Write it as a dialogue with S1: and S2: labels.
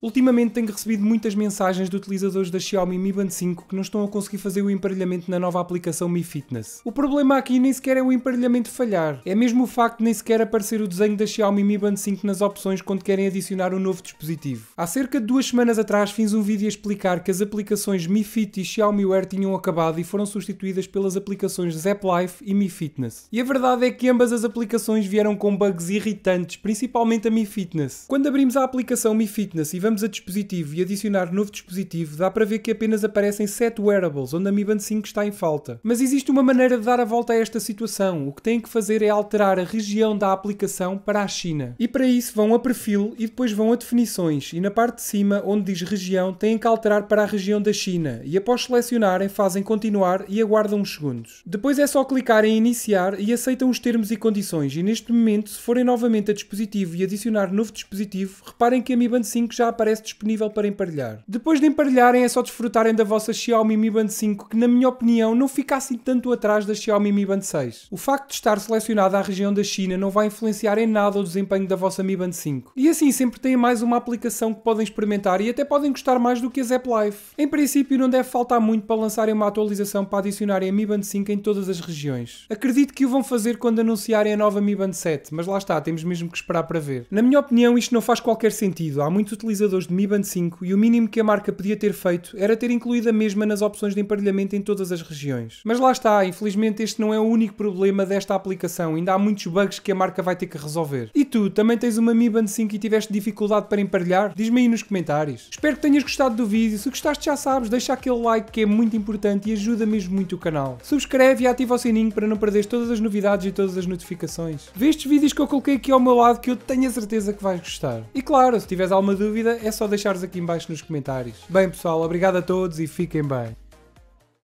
S1: Ultimamente tenho recebido muitas mensagens de utilizadores da Xiaomi Mi Band 5 que não estão a conseguir fazer o emparelhamento na nova aplicação Mi Fitness. O problema aqui nem sequer é o emparelhamento falhar, é mesmo o facto de nem sequer aparecer o desenho da Xiaomi Mi Band 5 nas opções quando querem adicionar um novo dispositivo. Há cerca de duas semanas atrás fiz um vídeo a explicar que as aplicações Mi Fit e Xiaomi Wear tinham acabado e foram substituídas pelas aplicações Zap Life e Mi Fitness. E a verdade é que ambas as aplicações vieram com bugs irritantes, principalmente a Mi Fitness. Quando abrimos a aplicação Mi Fitness e vamos a dispositivo e adicionar novo dispositivo, dá para ver que apenas aparecem 7 wearables, onde a Mi Band 5 está em falta. Mas existe uma maneira de dar a volta a esta situação. O que têm que fazer é alterar a região da aplicação para a China. E para isso vão a perfil e depois vão a definições e na parte de cima, onde diz região, têm que alterar para a região da China e após selecionarem fazem continuar e aguardam uns segundos. Depois é só clicar em iniciar e aceitam os termos e condições e neste momento, se forem novamente a dispositivo e adicionar novo dispositivo, reparem que a Mi Band 5 já aparece disponível para emparelhar. Depois de emparelharem é só desfrutarem da vossa Xiaomi Mi Band 5 que na minha opinião não fica assim tanto atrás da Xiaomi Mi Band 6. O facto de estar selecionada à região da China não vai influenciar em nada o desempenho da vossa Mi Band 5. E assim sempre têm mais uma aplicação que podem experimentar e até podem gostar mais do que a Zap Life. Em princípio não deve faltar muito para lançarem uma atualização para adicionarem a Mi Band 5 em todas as regiões. Acredito que o vão fazer quando anunciarem a nova Mi Band 7, mas lá está, temos mesmo que esperar para ver. Na minha opinião isto não faz qualquer sentido, há muitos utilizadores jogadores de Mi Band 5 e o mínimo que a marca podia ter feito era ter incluído a mesma nas opções de emparelhamento em todas as regiões. Mas lá está, infelizmente este não é o único problema desta aplicação, ainda há muitos bugs que a marca vai ter que resolver. E tu, também tens uma Mi Band 5 e tiveste dificuldade para emparelhar? Diz-me aí nos comentários. Espero que tenhas gostado do vídeo, se gostaste já sabes, deixa aquele like que é muito importante e ajuda mesmo muito o canal. Subscreve e ativa o sininho para não perderes todas as novidades e todas as notificações. Vê estes vídeos que eu coloquei aqui ao meu lado que eu tenho a certeza que vais gostar. E claro, se tiveres alguma dúvida, é só deixar deixar-vos aqui embaixo nos comentários. Bem pessoal, obrigado a todos e fiquem bem.